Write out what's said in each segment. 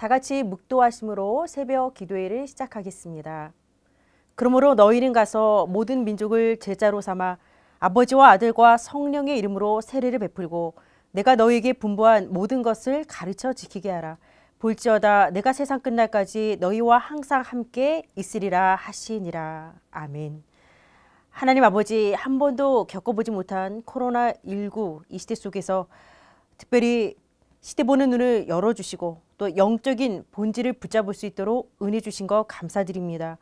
다 같이 묵도하심으로 새벽 기도회를 시작하겠습니다. 그러므로 너희는 가서 모든 민족을 제자로 삼아 아버지와 아들과 성령의 이름으로 세례를 베풀고 내가 너희에게 분부한 모든 것을 가르쳐 지키게 하라. 볼지어다 내가 세상 끝날까지 너희와 항상 함께 있으리라 하시니라. 아멘. 하나님 아버지 한 번도 겪어보지 못한 코로나19 이 시대 속에서 특별히 시대 보는 눈을 열어주시고 또 영적인 본질을 붙잡을 수 있도록 은혜 주신 거 감사드립니다.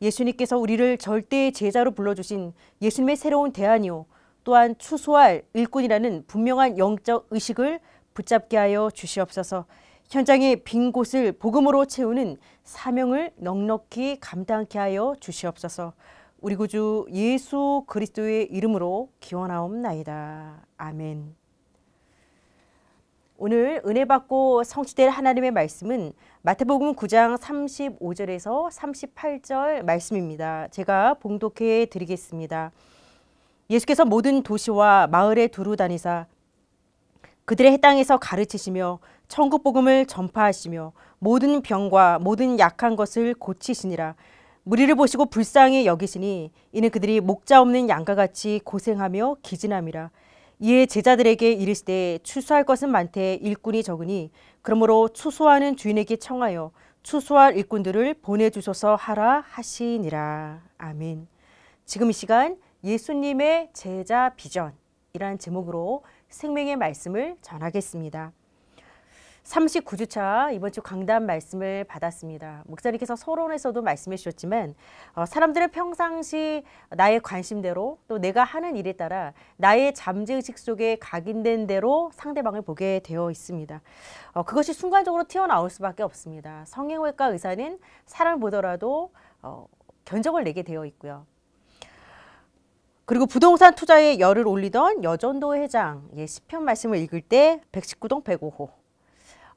예수님께서 우리를 절대의 제자로 불러주신 예수님의 새로운 대안이요 또한 추소할 일꾼이라는 분명한 영적 의식을 붙잡게 하여 주시옵소서 현장의 빈 곳을 복음으로 채우는 사명을 넉넉히 감당케 하여 주시옵소서 우리 구주 예수 그리스도의 이름으로 기원하옵나이다. 아멘. 오늘 은혜 받고 성취될 하나님의 말씀은 마태복음 9장 35절에서 38절 말씀입니다. 제가 봉독해 드리겠습니다. 예수께서 모든 도시와 마을에 두루 다니사 그들의 해당에서 가르치시며 천국 복음을 전파하시며 모든 병과 모든 약한 것을 고치시니라 무리를 보시고 불쌍히 여기시니 이는 그들이 목자 없는 양과 같이 고생하며 기진함이라 이에 제자들에게 이르시되 추수할 것은 많되 일꾼이 적으니 그러므로 추수하는 주인에게 청하여 추수할 일꾼들을 보내주소서 하라 하시니라. 아멘. 지금 이 시간 예수님의 제자 비전이라는 제목으로 생명의 말씀을 전하겠습니다. 39주차 이번 주 강단 말씀을 받았습니다. 목사님께서 서론에서도 말씀해 주셨지만 어, 사람들은 평상시 나의 관심대로 또 내가 하는 일에 따라 나의 잠재의식 속에 각인된 대로 상대방을 보게 되어 있습니다. 어, 그것이 순간적으로 튀어나올 수밖에 없습니다. 성형외과 의사는 사람을 보더라도 어, 견적을 내게 되어 있고요. 그리고 부동산 투자에 열을 올리던 여전도 회장 예, 시편 말씀을 읽을 때 119동 105호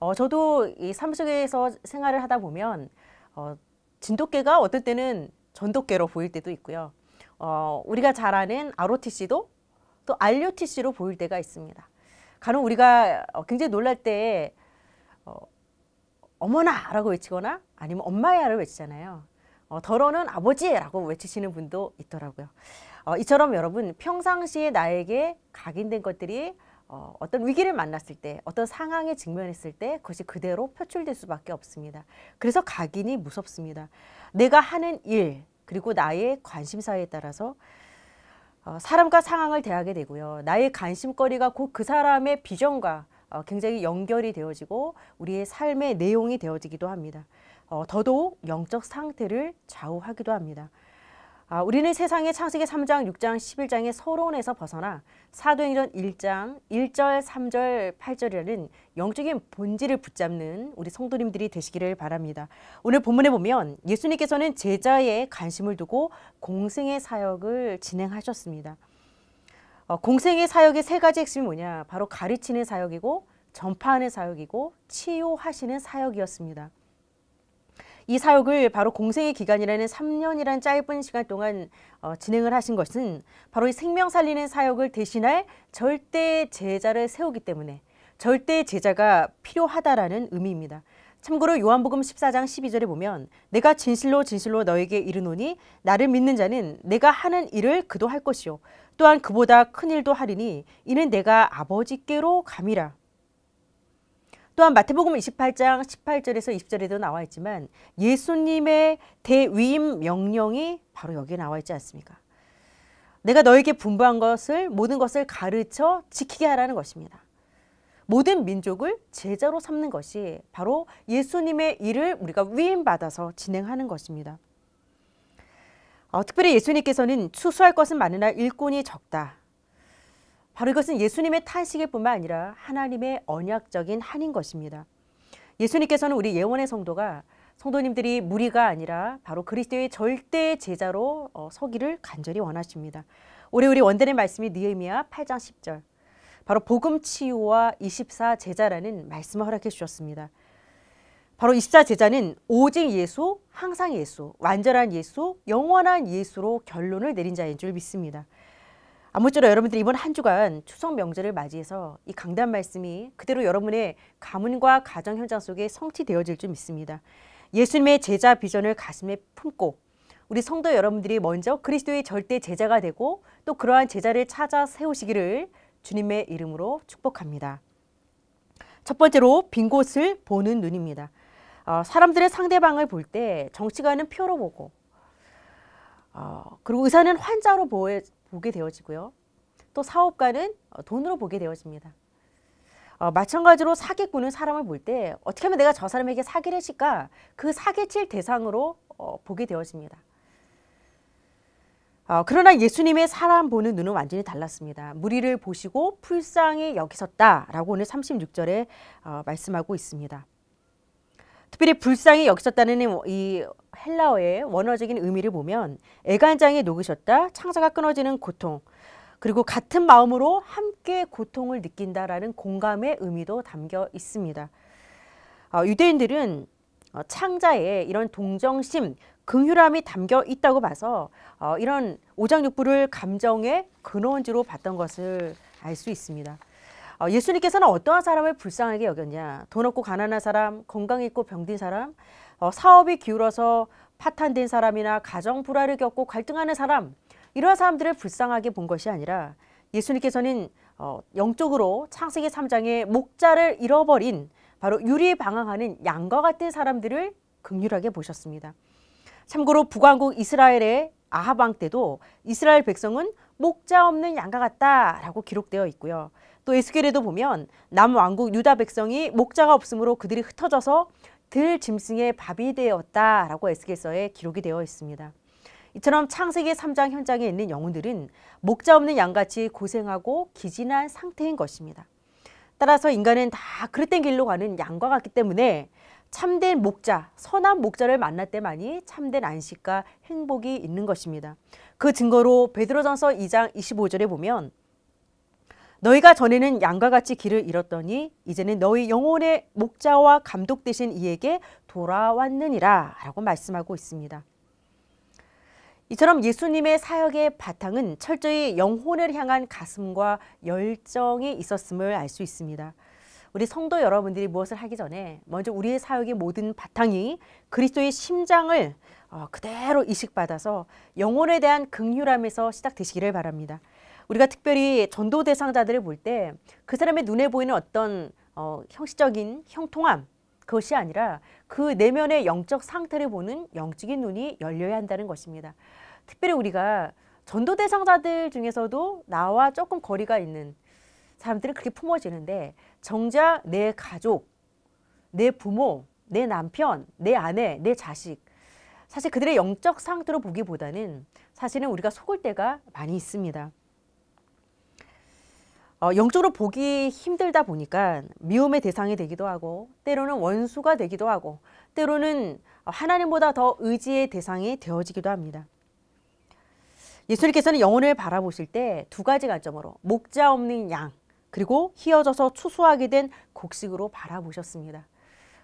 어, 저도 이삶 속에서 생활을 하다 보면 어, 진돗개가 어떨 때는 전돗개로 보일 때도 있고요. 어, 우리가 잘 아는 ROTC도 또 ROTC로 보일 때가 있습니다. 간혹 우리가 어, 굉장히 놀랄 때 어, 어머나 라고 외치거나 아니면 엄마야를 외치잖아요. 어, 더러는 아버지라고 외치시는 분도 있더라고요. 어, 이처럼 여러분 평상시에 나에게 각인된 것들이 어, 어떤 위기를 만났을 때, 어떤 상황에 직면했을 때 그것이 그대로 표출될 수밖에 없습니다. 그래서 각인이 무섭습니다. 내가 하는 일, 그리고 나의 관심사에 따라서 어, 사람과 상황을 대하게 되고요. 나의 관심거리가 곧 그 사람의 비전과 어, 굉장히 연결이 되어지고 우리의 삶의 내용이 되어지기도 합니다. 어, 더더욱 영적 상태를 좌우하기도 합니다. 아, 우리는 세상의 창세기 3장, 6장, 11장의 서론에서 벗어나 사도행전 1장, 1절, 3절, 8절이라는 영적인 본질을 붙잡는 우리 성도님들이 되시기를 바랍니다. 오늘 본문에 보면 예수님께서는 제자에 관심을 두고 공생의 사역을 진행하셨습니다. 어, 공생의 사역의 세 가지 핵심이 뭐냐? 바로 가르치는 사역이고 전파하는 사역이고 치유하시는 사역이었습니다. 이 사역을 바로 공생의 기간이라는 3년이라는 짧은 시간 동안 어, 진행을 하신 것은 바로 이 생명 살리는 사역을 대신할 절대 제자를 세우기 때문에 절대 제자가 필요하다라는 의미입니다. 참고로 요한복음 14장 12절에 보면 내가 진실로 진실로 너에게 이르노니 나를 믿는 자는 내가 하는 일을 그도 할 것이요 또한 그보다 큰 일도 하리니 이는 내가 아버지께로 감이라 또한 마태복음 28장 18절에서 20절에도 나와 있지만 예수님의 대위임 명령이 바로 여기에 나와 있지 않습니까? 내가 너에게 분부한 것을 모든 것을 가르쳐 지키게 하라는 것입니다. 모든 민족을 제자로 삼는 것이 바로 예수님의 일을 우리가 위임받아서 진행하는 것입니다. 어, 특별히 예수님께서는 추수할 것은 많으나 일꾼이 적다. 바로 이것은 예수님의 탄식일 뿐만 아니라 하나님의 언약적인 한인 것입니다. 예수님께서는 우리 예원의 성도가 성도님들이 무리가 아니라 바로 그리스도의 절대 제자로 어, 서기를 간절히 원하십니다. 올해 우리 원대의 말씀이 느헤미야 8장 10절. 바로 복음 치유와 24 제자라는 말씀을 허락해 주셨습니다. 바로 24 제자는 오직 예수, 항상 예수, 완전한 예수, 영원한 예수로 결론을 내린 자인 줄 믿습니다. 아무쪼록 여러분들이 이번 한 주간 추석 명절을 맞이해서 이 강단 말씀이 그대로 여러분의 가문과 가정 현장 속에 성취되어질 줄 믿습니다. 예수님의 제자 비전을 가슴에 품고 우리 성도 여러분들이 먼저 그리스도의 절대 제자가 되고 또 그러한 제자를 찾아 세우시기를 주님의 이름으로 축복합니다. 첫 번째로 빈 곳을 보는 눈입니다. 어, 사람들의 상대방을 볼 때 정치가는 표로 보고 어, 그리고 의사는 환자로 보여, 보게 되어지고요. 또 사업가는 어, 돈으로 보게 되어집니다. 어, 마찬가지로 사기꾼은 사람을 볼 때 어떻게 하면 내가 저 사람에게 사기를 칠까 그 사기칠 대상으로 어, 보게 되어집니다. 어, 그러나 예수님의 사람 보는 눈은 완전히 달랐습니다. 무리를 보시고 풀쌍히 여기셨다라고 오늘 36절에 어, 말씀하고 있습니다. 특별히 불쌍히 여기셨다는 이 헬라어의 원어적인 의미를 보면 애간장이 녹으셨다, 창자가 끊어지는 고통, 그리고 같은 마음으로 함께 고통을 느낀다라는 공감의 의미도 담겨 있습니다. 어, 유대인들은 어, 창자에 이런 동정심, 긍휼함이 담겨 있다고 봐서 어, 이런 오장육부를 감정의 근원지로 봤던 것을 알 수 있습니다. 예수님께서는 어떠한 사람을 불쌍하게 여겼냐? 돈 없고 가난한 사람, 건강 있고 병든 사람, 어, 사업이 기울어서 파탄된 사람이나 가정 불화를 겪고 갈등하는 사람 이러한 사람들을 불쌍하게 본 것이 아니라 예수님께서는 어, 영적으로 창세기 3장에 목자를 잃어버린 바로 유리 방황하는 양과 같은 사람들을 극률하게 보셨습니다. 참고로 북왕국 이스라엘의 아하방 때도 이스라엘 백성은 목자 없는 양과 같다라고 기록되어 있고요. 또 에스겔에도 보면 남왕국 유다 백성이 목자가 없으므로 그들이 흩어져서 들 짐승의 밥이 되었다라고 에스겔서에 기록이 되어 있습니다. 이처럼 창세기 3장 현장에 있는 영혼들은 목자 없는 양같이 고생하고 기진한 상태인 것입니다. 따라서 인간은 다 그릇된 길로 가는 양과 같기 때문에 참된 목자, 선한 목자를 만날 때만이 참된 안식과 행복이 있는 것입니다. 그 증거로 베드로전서 2장 25절에 보면 너희가 전에는 양과 같이 길을 잃었더니 이제는 너희 영혼의 목자와 감독 되신 이에게 돌아왔느니라 라고 말씀하고 있습니다. 이처럼 예수님의 사역의 바탕은 철저히 영혼을 향한 가슴과 열정이 있었음을 알 수 있습니다. 우리 성도 여러분들이 무엇을 하기 전에 먼저 우리의 사역의 모든 바탕이 그리스도의 심장을 어, 그대로 이식받아서 영혼에 대한 극률함에서 시작되시기를 바랍니다. 우리가 특별히 전도 대상자들을 볼 때 그 사람의 눈에 보이는 어떤 어, 형식적인 형통함 그것이 아니라 그 내면의 영적 상태를 보는 영적인 눈이 열려야 한다는 것입니다. 특별히 우리가 전도 대상자들 중에서도 나와 조금 거리가 있는 사람들은 그렇게 품어지는데 정작 내 가족, 내 부모, 내 남편, 내 아내, 내 자식 사실 그들의 영적 상태로 보기보다는 사실은 우리가 속을 때가 많이 있습니다. 어, 영적으로 보기 힘들다 보니까 미움의 대상이 되기도 하고 때로는 원수가 되기도 하고 때로는 하나님보다 더 의지의 대상이 되어지기도 합니다. 예수님께서는 영혼을 바라보실 때 두 가지 관점으로 목자 없는 양 그리고 희어져서 추수하게 된 곡식으로 바라보셨습니다.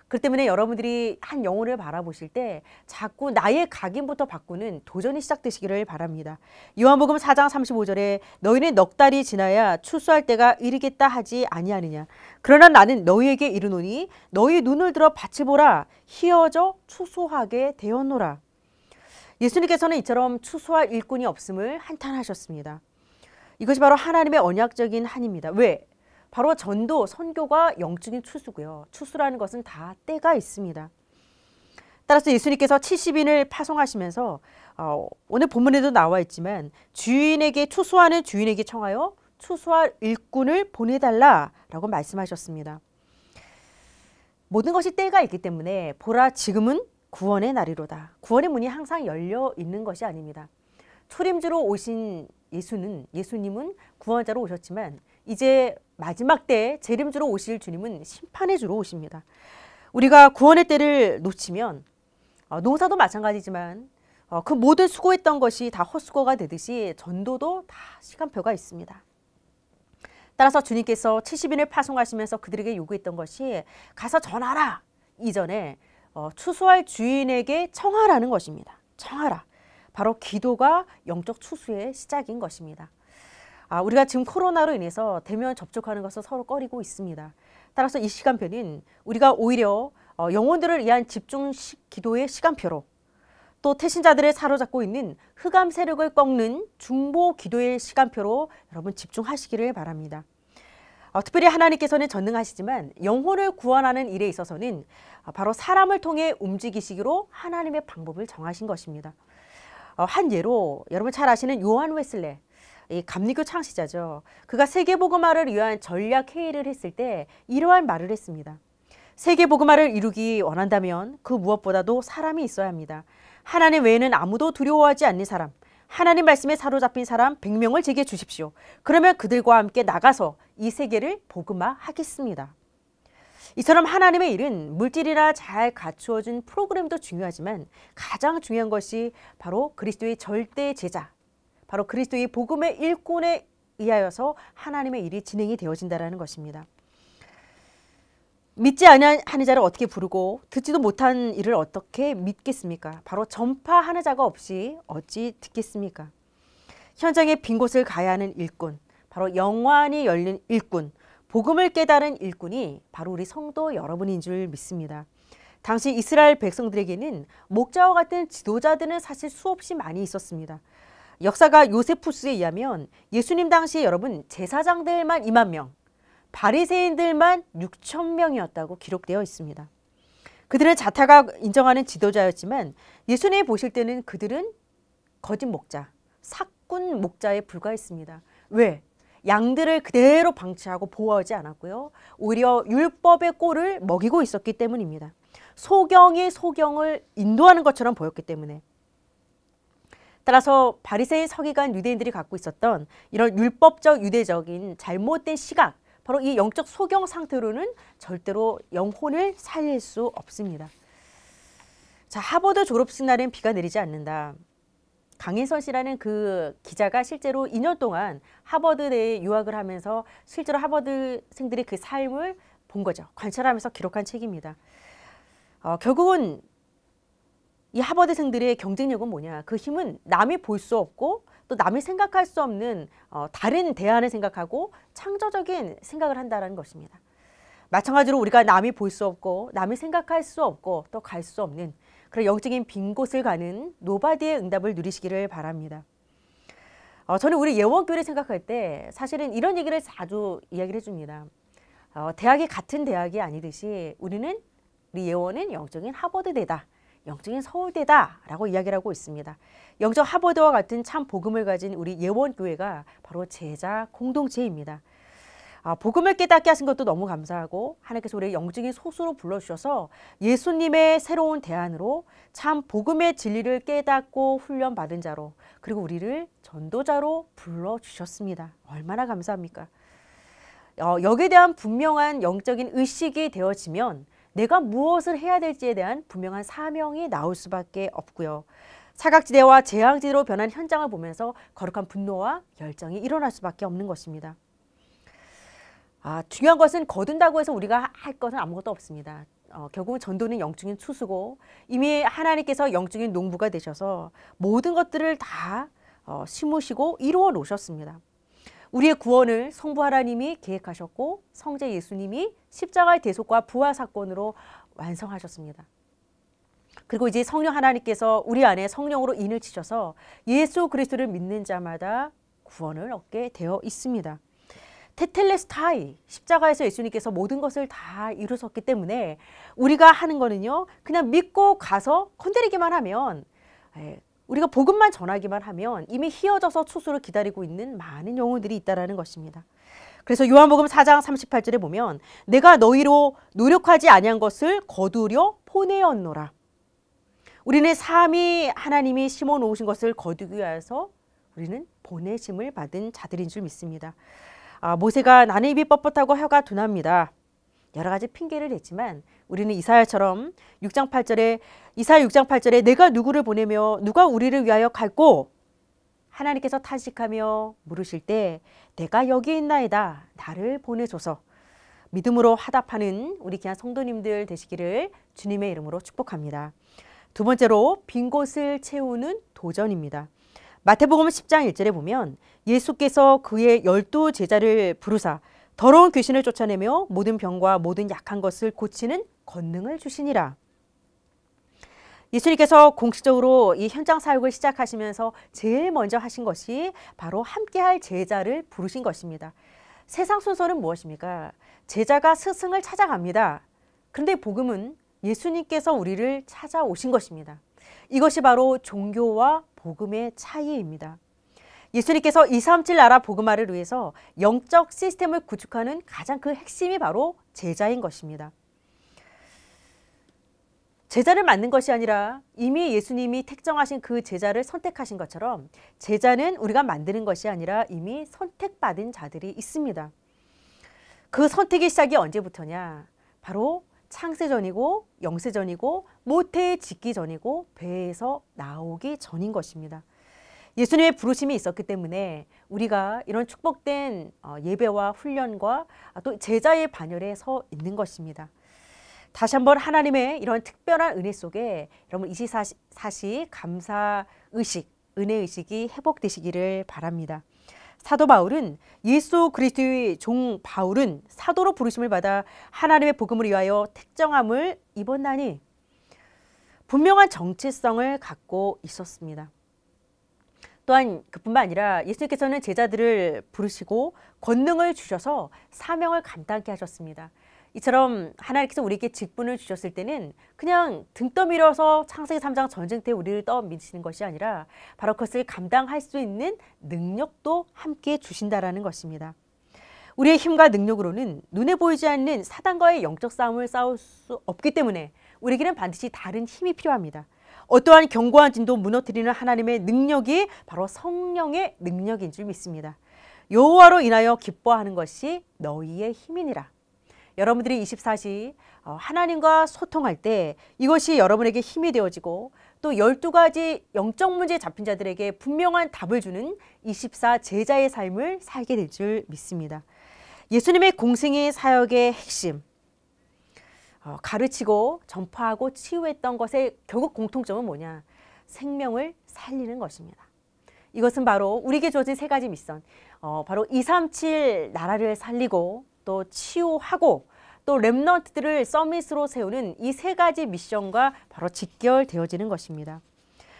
그렇기 때문에 여러분들이 한 영혼을 바라보실 때 자꾸 나의 각인부터 바꾸는 도전이 시작되시기를 바랍니다. 요한복음 4장 35절에 너희는 넉 달이 지나야 출소할 때가 이르겠다 하지 아니하느냐. 그러나 나는 너희에게 이르노니 너희 눈을 들어 밭을 보라 희어져 추소하게 되었노라. 예수님께서는 이처럼 추소할 일꾼이 없음을 한탄하셨습니다. 이것이 바로 하나님의 언약적인 한입니다. 왜? 바로 전도, 선교가 영적인 추수고요. 추수라는 것은 다 때가 있습니다. 따라서 예수님께서 70인을 파송하시면서 어, 오늘 본문에도 나와 있지만 주인에게 추수하는 주인에게 청하여 추수할 일꾼을 보내달라라고 말씀하셨습니다. 모든 것이 때가 있기 때문에 보라 지금은 구원의 날이로다. 구원의 문이 항상 열려 있는 것이 아닙니다. 초림주로 오신 예수는 예수님은 구원자로 오셨지만 이제 마지막 때 재림 주로 오실 주님은 심판의 주로 오십니다. 우리가 구원의 때를 놓치면 농사도 어, 마찬가지지만 어, 그 모든 수고했던 것이 다 헛수고가 되듯이 전도도 다 시간표가 있습니다. 따라서 주님께서 70인을 파송하시면서 그들에게 요구했던 것이 가서 전하라 이전에 어, 추수할 주인에게 청하라는 것입니다. 청하라. 바로 기도가 영적 추수의 시작인 것입니다. 아, 우리가 지금 코로나로 인해서 대면 접촉하는 것을 서로 꺼리고 있습니다. 따라서 이 시간표는 우리가 오히려 어, 영혼들을 위한 집중 시, 기도의 시간표로 또 태신자들을 사로잡고 있는 흑암 세력을 꺾는 중보 기도의 시간표로 여러분 집중하시기를 바랍니다. 어, 특별히 하나님께서는 전능하시지만 영혼을 구원하는 일에 있어서는 어, 바로 사람을 통해 움직이시기로 하나님의 방법을 정하신 것입니다. 어, 한 예로 여러분 잘 아시는 요한 웨슬레 이 감리교 창시자죠. 그가 세계보고마를 위한 전략 회의를 했을 때 이러한 말을 했습니다. 세계보고마를 이루기 원한다면 그 무엇보다도 사람이 있어야 합니다. 하나님 외에는 아무도 두려워하지 않는 사람, 하나님 말씀에 사로잡힌 사람 100명을 제게 주십시오. 그러면 그들과 함께 나가서 이 세계를 보음마하겠습니다 이처럼 하나님의 일은 물질이나 잘 갖추어진 프로그램도 중요하지만 가장 중요한 것이 바로 그리스도의 절대 제자, 바로 그리스도의 복음의 일꾼에 의하여서 하나님의 일이 진행이 되어진다라는 것입니다. 믿지 않은 자를 어떻게 부르고 듣지도 못한 일을 어떻게 믿겠습니까? 바로 전파하는 자가 없이 어찌 듣겠습니까? 현장에 빈 곳을 가야 하는 일꾼, 바로 영환이 열린 일꾼, 복음을 깨달은 일꾼이 바로 우리 성도 여러분인 줄 믿습니다. 당시 이스라엘 백성들에게는 목자와 같은 지도자들은 사실 수없이 많이 있었습니다. 역사가 요세푸스에 의하면 예수님 당시 여러분 제사장들만 2만 명, 바리새인들만 6천 명이었다고 기록되어 있습니다. 그들은 자타가 인정하는 지도자였지만 예수님 보실 때는 그들은 거짓 목자, 사꾼 목자에 불과했습니다. 왜? 양들을 그대로 방치하고 보호하지 않았고요. 오히려 율법의 꼴을 먹이고 있었기 때문입니다. 소경이 소경을 인도하는 것처럼 보였기 때문에 따라서 바리새인 서기관 유대인들이 갖고 있었던 이런 율법적 유대적인 잘못된 시각, 바로 이 영적 소경 상태로는 절대로 영혼을 살릴 수 없습니다. 자, 하버드 졸업식 날엔 비가 내리지 않는다. 강인선 씨라는 그 기자가 실제로 2년 동안 하버드대에 유학을 하면서 실제로 하버드생들이 그 삶을 본 거죠. 관찰하면서 기록한 책입니다. 어, 결국은 이 하버드생들의 경쟁력은 뭐냐? 그 힘은 남이 볼 수 없고 또 남이 생각할 수 없는 어, 다른 대안을 생각하고 창조적인 생각을 한다는 것입니다. 마찬가지로 우리가 남이 볼 수 없고 남이 생각할 수 없고 또 갈 수 없는 그런 영적인 빈 곳을 가는 노바디의 응답을 누리시기를 바랍니다. 어, 저는 우리 예원교를 생각할 때 사실은 이런 얘기를 자주 이야기를 해줍니다. 어, 대학이 같은 대학이 아니듯이 우리는 우리 예원은 영적인 하버드대다. 영적인 서울대다라고 이야기를 하고 있습니다. 영적 하버드와 같은 참 복음을 가진 우리 예원교회가 바로 제자 공동체입니다. 아, 복음을 깨닫게 하신 것도 너무 감사하고 하나님께서 우리 영적인 소수로 불러주셔서 예수님의 새로운 대안으로 참 복음의 진리를 깨닫고 훈련받은 자로 그리고 우리를 전도자로 불러주셨습니다. 얼마나 감사합니까? 어, 여기에 대한 분명한 영적인 의식이 되어지면 내가 무엇을 해야 될지에 대한 분명한 사명이 나올 수밖에 없고요. 사각지대와 재앙지대로 변한 현장을 보면서 거룩한 분노와 열정이 일어날 수밖에 없는 것입니다. 아, 중요한 것은 거둔다고 해서 우리가 할 것은 아무것도 없습니다. 어, 결국은 전도는 영적인 추수고 이미 하나님께서 영적인 농부가 되셔서 모든 것들을 다 어, 심으시고 이루어 놓으셨습니다. 우리의 구원을 성부 하나님이 계획하셨고 성자 예수님이 십자가의 대속과 부활 사건으로 완성하셨습니다. 그리고 이제 성령 하나님께서 우리 안에 성령으로 인을 치셔서 예수 그리스도를 믿는 자마다 구원을 얻게 되어 있습니다. 테텔레스타이 십자가에서 예수님께서 모든 것을 다 이루셨기 때문에 우리가 하는 거는요 그냥 믿고 가서 건드리기만 하면 예, 우리가 복음만 전하기만 하면 이미 휘어져서 추수를 기다리고 있는 많은 영혼들이 있다라는 것입니다. 그래서 요한복음 4장 38절에 보면 내가 너희로 노력하지 아니한 것을 거두려 포내었노라. 우리는 삼위 하나님이 심어 놓으신 것을 거두기 위해서 우리는 보내심을 받은 자들인 줄 믿습니다. 아, 모세가 나는 입이 뻣뻣하고 혀가 둔합니다. 여러 가지 핑계를 냈지만 우리는 이사야처럼 6장 8절에 이사야 6장 8절에 내가 누구를 보내며 누가 우리를 위하여 갈고 하나님께서 탄식하며 물으실 때 내가 여기 있나이다 나를 보내소서 믿음으로 화답하는 우리 귀한 성도님들 되시기를 주님의 이름으로 축복합니다. 두 번째로 빈 곳을 채우는 도전입니다. 마태복음 10장 1절에 보면 예수께서 그의 열두 제자를 부르사 더러운 귀신을 쫓아내며 모든 병과 모든 약한 것을 고치는 권능을 주시니라. 예수님께서 공식적으로 이 현장 사역을 시작하시면서 제일 먼저 하신 것이 바로 함께할 제자를 부르신 것입니다. 세상 순서는 무엇입니까? 제자가 스승을 찾아갑니다. 그런데 복음은 예수님께서 우리를 찾아오신 것입니다. 이것이 바로 종교와 복음의 차이입니다. 예수님께서 237 나라 복음화를 위해서 영적 시스템을 구축하는 가장 그 핵심이 바로 제자인 것입니다. 제자를 만든 것이 아니라 이미 예수님이 택정하신 그 제자를 선택하신 것처럼 제자는 우리가 만드는 것이 아니라 이미 선택받은 자들이 있습니다. 그 선택의 시작이 언제부터냐? 바로 창세전이고 영세전이고 모태에 짓기 전이고 배에서 나오기 전인 것입니다. 예수님의 부르심이 있었기 때문에 우리가 이런 축복된 어, 예배와 훈련과 또 제자의 반열에 서 있는 것입니다. 다시 한번 하나님의 이런 특별한 은혜 속에 여러분 24시 감사 의식, 은혜 의식이 회복되시기를 바랍니다. 사도 바울은 예수 그리스도의 종 바울은 사도로 부르심을 받아 하나님의 복음을 위하여 택정함을 입었나니 분명한 정체성을 갖고 있었습니다. 또한 그뿐만 아니라 예수님께서는 제자들을 부르시고 권능을 주셔서 사명을 감당케 하셨습니다. 이처럼 하나님께서 우리에게 직분을 주셨을 때는 그냥 등 떠밀어서 창세기 3장 전쟁 때 우리를 떠밀으시는 것이 아니라 바로 그것을 감당할 수 있는 능력도 함께 주신다라는 것입니다. 우리의 힘과 능력으로는 눈에 보이지 않는 사단과의 영적 싸움을 싸울 수 없기 때문에 우리에게는 반드시 다른 힘이 필요합니다. 어떠한 견고한 진도 무너뜨리는 하나님의 능력이 바로 성령의 능력인 줄 믿습니다. 여호와로 인하여 기뻐하는 것이 너희의 힘이니라. 여러분들이 24시 어, 하나님과 소통할 때 이것이 여러분에게 힘이 되어지고 또 12가지 영적 문제 잡힌 자들에게 분명한 답을 주는 24 제자의 삶을 살게 될 줄 믿습니다. 예수님의 공생의 사역의 핵심, 어, 가르치고 전파하고 치유했던 것의 결국 공통점은 뭐냐? 생명을 살리는 것입니다. 이것은 바로 우리에게 주어진 세 가지 미션. 어, 바로 237 나라를 살리고 또 치유하고 또 랩넌트들을 서밋으로 세우는 이 세 가지 미션과 바로 직결되어지는 것입니다.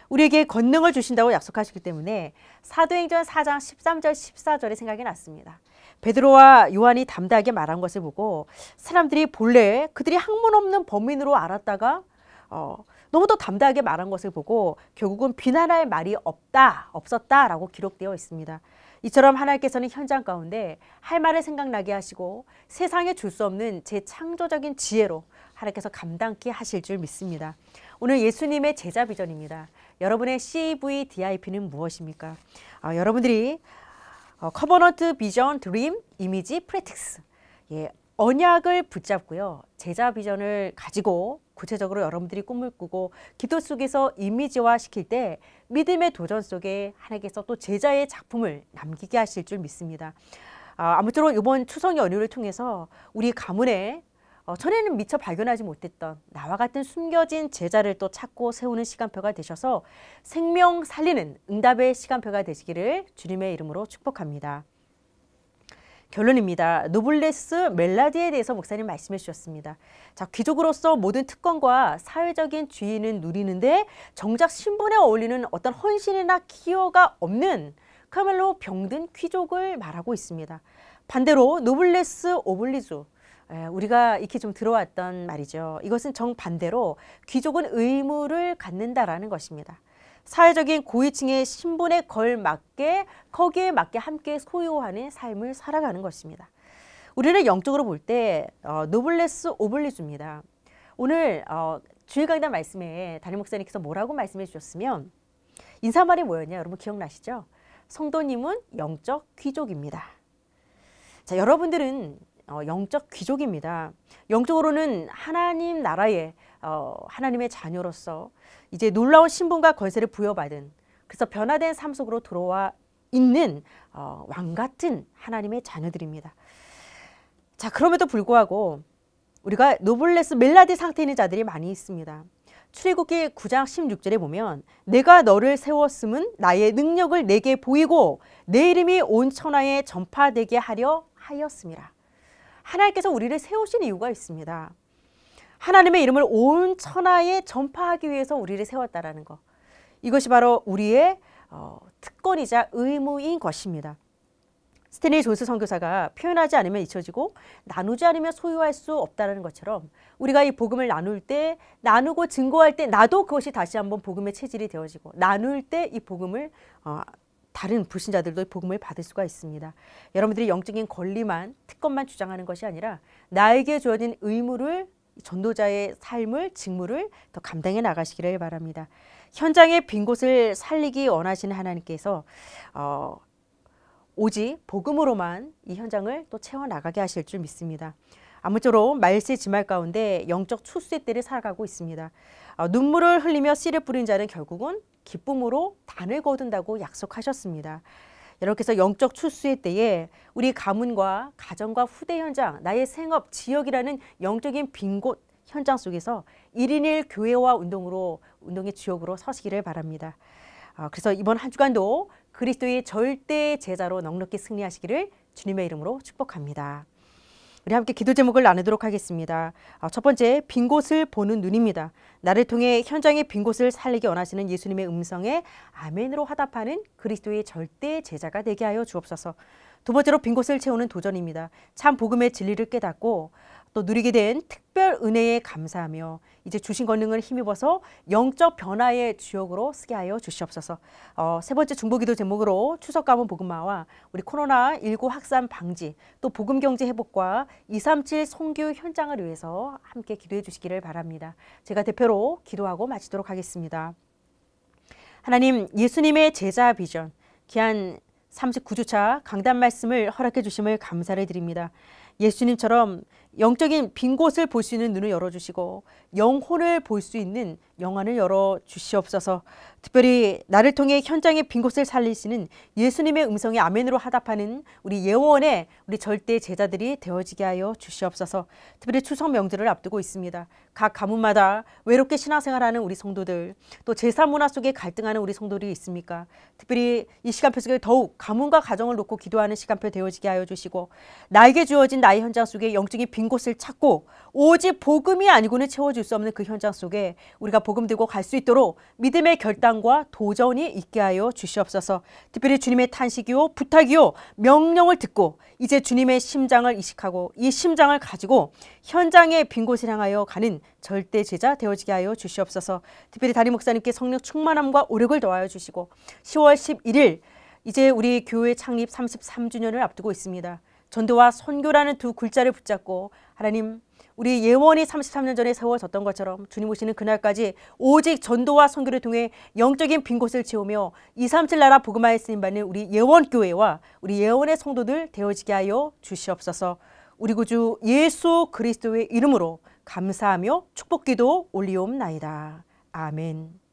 우리에게 권능을 주신다고 약속하시기 때문에 사도행전 4장 13절 14절의 생각이 났습니다. 베드로와 요한이 담대하게 말한 것을 보고 사람들이 본래 그들이 학문 없는 범인으로 알았다가 어, 너무도 담대하게 말한 것을 보고 결국은 비난할 말이 없다, 없었다라고 기록되어 있습니다. 이처럼 하나님께서는 현장 가운데 할 말을 생각나게 하시고 세상에 줄 수 없는 제 창조적인 지혜로 하나님께서 감당케 하실 줄 믿습니다. 오늘 예수님의 제자 비전입니다. 여러분의 CVDIP는 무엇입니까? 아, 여러분들이 어, 커버넌트, 비전, 드림, 이미지, 프레틱스. 예, 언약을 붙잡고요. 제자 비전을 가지고 구체적으로 여러분들이 꿈을 꾸고 기도 속에서 이미지화 시킬 때 믿음의 도전 속에 하나님께서 또 제자의 작품을 남기게 하실 줄 믿습니다. 아, 아무쪼록 이번 추석 연휴를 통해서 우리 가문에 어, 전에는 미처 발견하지 못했던 나와 같은 숨겨진 제자를 또 찾고 세우는 시간표가 되셔서 생명 살리는 응답의 시간표가 되시기를 주님의 이름으로 축복합니다. 결론입니다. 노블레스 멜라디에 대해서 목사님 말씀해 주셨습니다. 자, 귀족으로서 모든 특권과 사회적인 주위는 누리는데 정작 신분에 어울리는 어떤 헌신이나 키여가 없는 그야말로 병든 귀족을 말하고 있습니다. 반대로 노블레스 오블리주 예, 우리가 익히 좀 들어왔던 말이죠. 이것은 정반대로 귀족은 의무를 갖는다라는 것입니다. 사회적인 고위층의 신분에 걸맞게 거기에 맞게 함께 소유하는 삶을 살아가는 것입니다. 우리는 영적으로 볼때 어, 노블레스 오블리주입니다. 오늘 어, 주일 강단 말씀에 담임 목사님께서 뭐라고 말씀해 주셨으면 인사말이 뭐였냐 여러분 기억나시죠? 성도님은 영적 귀족입니다. 자, 여러분들은 어, 영적 귀족입니다. 영적으로는 하나님 나라의 어, 하나님의 자녀로서 이제 놀라운 신분과 권세를 부여받은 그래서 변화된 삶 속으로 들어와 있는 어, 왕 같은 하나님의 자녀들입니다. 자 그럼에도 불구하고 우리가 노블레스 멜라디 상태 있는 자들이 많이 있습니다. 출애굽기 9장 16절에 보면 내가 너를 세웠음은 나의 능력을 내게 보이고 내 이름이 온 천하에 전파되게 하려 하였습니다. 하나님께서 우리를 세우신 이유가 있습니다. 하나님의 이름을 온 천하에 전파하기 위해서 우리를 세웠다라는 것. 이것이 바로 우리의 어, 특권이자 의무인 것입니다. 스탠리 존스 선교사가 표현하지 않으면 잊혀지고 나누지 않으면 소유할 수 없다는 것처럼 우리가 이 복음을 나눌 때 나누고 증거할 때 나도 그것이 다시 한번 복음의 체질이 되어지고 나눌 때 이 복음을 어, 다른 불신자들도 복음을 받을 수가 있습니다. 여러분들이 영적인 권리만 특권만 주장하는 것이 아니라 나에게 주어진 의무를 전도자의 삶을 직무를 더 감당해 나가시기를 바랍니다. 현장의 빈 곳을 살리기 원하시는 하나님께서 어, 오직 복음으로만 이 현장을 또 채워 나가게 하실 줄 믿습니다. 아무쪼록 말세 지말 가운데 영적 추수의 때를 살아가고 있습니다. 어, 눈물을 흘리며 씨를 뿌린 자는 결국은 기쁨으로 단을 거둔다고 약속하셨습니다. 여러분께서 영적 출수의 때에 우리 가문과 가정과 후대 현장, 나의 생업, 지역이라는 영적인 빈 곳 현장 속에서 1인 1 교회와 운동으로 운동의 주역으로 서시기를 바랍니다. 어, 그래서 이번 한 주간도 그리스도의 절대 제자로 넉넉히 승리하시기를 주님의 이름으로 축복합니다. 우리 함께 기도 제목을 나누도록 하겠습니다. 아, 첫 번째, 빈 곳을 보는 눈입니다. 나를 통해 현장의 빈 곳을 살리게 원하시는 예수님의 음성에 아멘으로 화답하는 그리스도의 절대 제자가 되게 하여 주옵소서. 두 번째로 빈 곳을 채우는 도전입니다. 참 복음의 진리를 깨닫고 또 누리게 된 특별 은혜에 감사하며 이제 주신 권능을 힘입어서 영적 변화의 주역으로 쓰게 하여 주시옵소서. 어, 세 번째 중보기도 제목으로 추석 가문 복음화와 우리 코로나 19 확산 방지 또 복음 경제 회복과 237 송교 현장을 위해서 함께 기도해 주시기를 바랍니다. 제가 대표로 기도하고 마치도록 하겠습니다. 하나님 예수님의 제자 비전 기한 39주차 강단 말씀을 허락해 주심을 감사를 드립니다. 예수님처럼 영적인 빈 곳을 볼 수 있는 눈을 열어주시고 영혼을 볼 수 있는 영안을 열어 주시옵소서. 특별히 나를 통해 현장의 빈 곳을 살리시는 예수님의 음성에 아멘으로 하답하는 우리 예원의 우리 절대 제자들이 되어지게 하여 주시옵소서. 특별히 추석 명절을 앞두고 있습니다. 각 가문마다 외롭게 신앙생활하는 우리 성도들 또 제사 문화 속에 갈등하는 우리 성도들이 있습니까? 특별히 이 시간표 속에 더욱 가문과 가정을 놓고 기도하는 시간표 되어지게 하여 주시고 나에게 주어진 나의 현장 속에 영적인 빈빈 곳을 찾고 오직 복음이 아니고는 채워줄 수 없는 그 현장 속에 우리가 복음 들고 갈 수 있도록 믿음의 결단과 도전이 있게 하여 주시옵소서. 특별히 주님의 탄식이요 부탁이요 명령을 듣고 이제 주님의 심장을 이식하고 이 심장을 가지고 현장의 빈 곳을 향하여 가는 절대 제자 되어지게 하여 주시옵소서. 특별히 다리 목사님께 성령 충만함과 오력을 더하여 주시고 10월 11일 이제 우리 교회 창립 33주년을 앞두고 있습니다. 전도와 선교라는 두 글자를 붙잡고 하나님 우리 예원이 33년 전에 세워졌던 것처럼 주님 오시는 그날까지 오직 전도와 선교를 통해 영적인 빈 곳을 채우며 237 나라 복음화에 쓰임 받는 우리 예원 교회와 우리 예원의 성도들 되어지게 하여 주시옵소서. 우리 구주 예수 그리스도의 이름으로 감사하며 축복기도 올리옵나이다. 아멘.